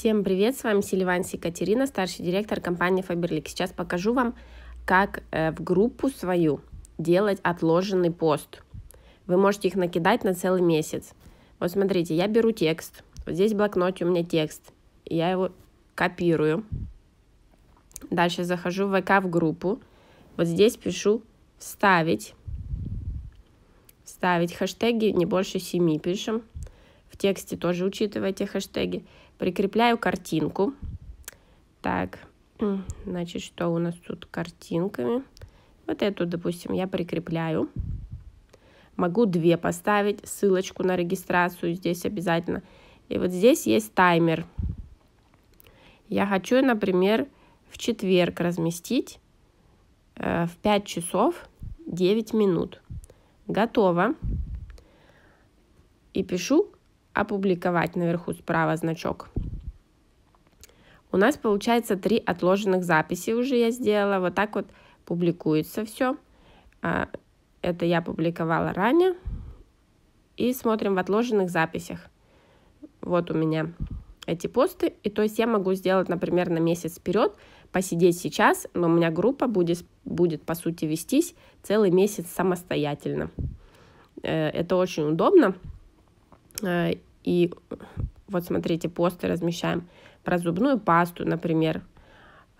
Всем привет, с вами Селиванс Екатерина, старший директор компании Faberlic. Сейчас покажу вам, как э, в группу свою делать отложенный пост. Вы можете их накидать на целый месяц. Вот смотрите, я беру текст, вот здесь в блокноте у меня текст, я его копирую. Дальше захожу в ВК в группу, вот здесь пишу «вставить», «вставить», хэштеги не больше семи, пишем, тексте тоже учитывайте хэштеги. Прикрепляю картинку. Так, значит, что у нас тут картинками? Вот эту, допустим, я прикрепляю. Могу две поставить, ссылочку на регистрацию здесь обязательно. И вот здесь есть таймер. Я хочу, например, в четверг разместить э, в 5 часов 9 минут. Готово. И пишу опубликовать наверху справа значок. У нас получается три отложенных записи уже я сделала. Вот так вот публикуется все. А, это я публиковала ранее. И смотрим в отложенных записях. Вот у меня эти посты. И то есть я могу сделать, например, на месяц вперед, посидеть сейчас, но у меня группа будет, будет по сути, вестись целый месяц самостоятельно. Э, это очень удобно. Э, и вот смотрите, посты размещаем про зубную пасту, например,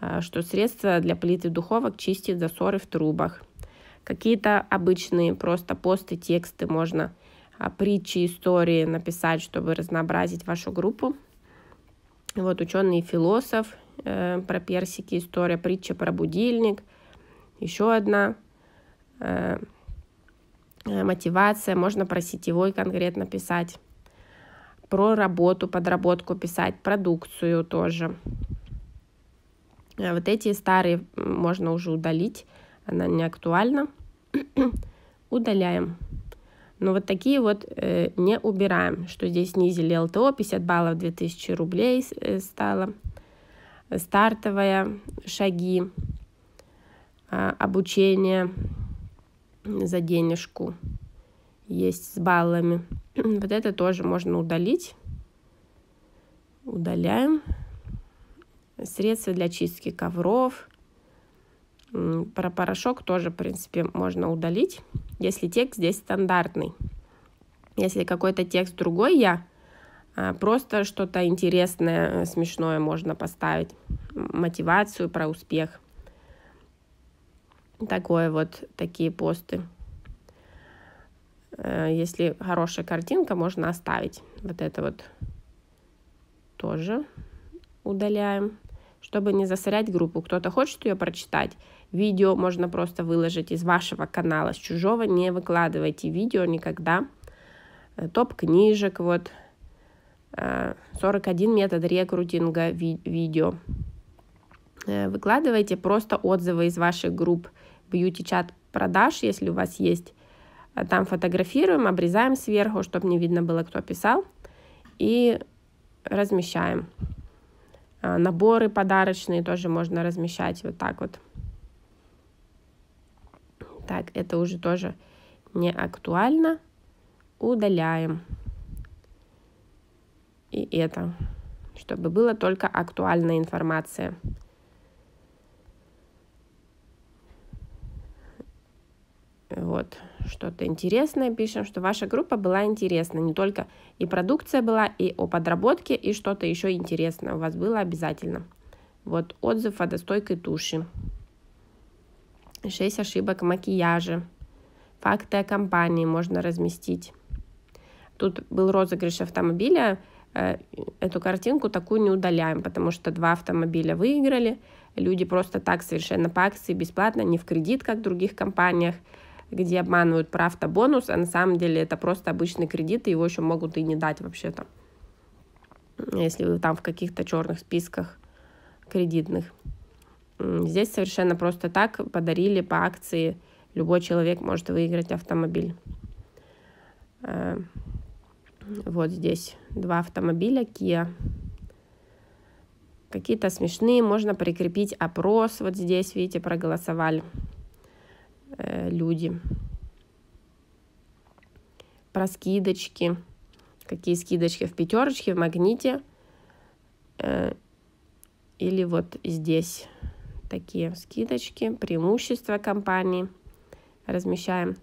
э, что средство для плиты духовок чистит засоры в трубах. Какие-то обычные просто посты, тексты можно а, притчи, истории написать, чтобы разнообразить вашу группу. Вот ученый философ э, про персики, история, притча про будильник, еще одна э, Э, мотивация, можно про сетевой конкретно писать, про работу, подработку писать, продукцию тоже. Э, вот эти старые можно уже удалить, она не актуальна. Удаляем. Но вот такие вот э, не убираем, что здесь снизили ЛТО, 50 баллов 2000 рублей э, стало, стартовая, шаги, э, обучение, за денежку есть с баллами. Вот это тоже можно удалить. Удаляем. Средства для чистки ковров. Про порошок тоже, в принципе, можно удалить, если текст здесь стандартный. Если какой-то текст другой, я а, просто что-то интересное, э, смешное можно поставить. Мотивацию про успех. Такое вот, такие посты. Э, если хорошая картинка, можно оставить. Вот это вот тоже удаляем, чтобы не засорять группу. Кто-то хочет ее прочитать, видео можно просто выложить из вашего канала, с чужого не выкладывайте видео никогда. Э, топ книжек, вот 41 э, метод рекрутинга ви видео. Выкладывайте просто отзывы из ваших групп, бьюти-чат продаж, если у вас есть. Э, там фотографируем, обрезаем сверху, чтобы не видно было, кто писал. И размещаем. А, наборы подарочные тоже можно размещать вот так вот. Так, это уже тоже не актуально. Удаляем. И это, чтобы была только актуальная информация. вот что-то интересное пишем, что ваша группа была интересна, не только и продукция была, и о подработке, и что-то еще интересное у вас было обязательно. Вот отзыв о достойкой туши. Шесть ошибок макияжа. Факты о компании можно разместить. Тут был розыгрыш автомобиля. Э, эту картинку такую не удаляем, потому что два автомобиля выиграли. Люди просто так совершенно по акции, бесплатно, не в кредит, как в других компаниях где обманывают про автобонус, а на самом деле это просто обычный кредит, и его еще могут и не дать вообще-то, если вы там в каких-то черных списках кредитных. Здесь совершенно просто так подарили по акции, любой человек может выиграть автомобиль. Э, вот здесь два автомобиля Kia. Какие-то смешные, можно прикрепить опрос, вот здесь, видите, проголосовали. Э, люди. Про скидочки. Какие скидочки в пятерочке, в магните. Э, или вот здесь такие скидочки, преимущества компании. Размещаем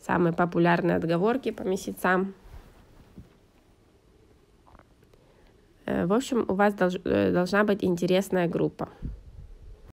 самые популярные отговорки по месяцам. Э, в общем, у вас должна быть интересная группа.